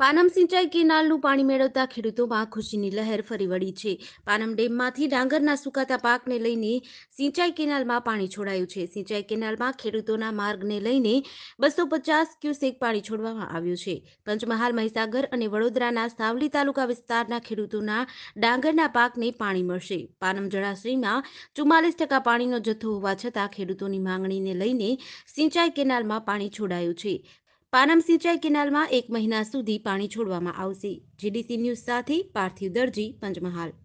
પાનમ સિંચાઈ કેનાલનું પાણી મેળવતા ખેડૂતોમાં ખુશીની લહેર ફરી વળી છે પાનમ ડેમમાંથી ડાંગરના સુકાતા પાકને લઈને સિંચાઈ કેનાલમાં પાણી છોડાયું છે સિંચાઈ કેનાલમાં ખેડૂતોના માર્ગને લઈને બસો પચાસ ક્યુસેક પાણી છોડવામાં આવ્યું છે પંચમહાલ મહીસાગર અને વડોદરાના સાવલી તાલુકા વિસ્તારના ખેડૂતોના ડાંગરના પાકને પાણી મળશે પાનમ જળાશયમાં ચુમ્માલીસ ટકા પાણીનો જથ્થો હોવા છતાં ખેડૂતોની માંગણીને લઈને સિંચાઈ કેનાલમાં પાણી છોડાયું છે પાનમ સિંચાઈ કેનાલમાં એક મહિના સુધી પાણી છોડવામાં આવશે જીડીસી ન્યૂઝ સાથે પાર્થિવ દરજી પંચમહાલ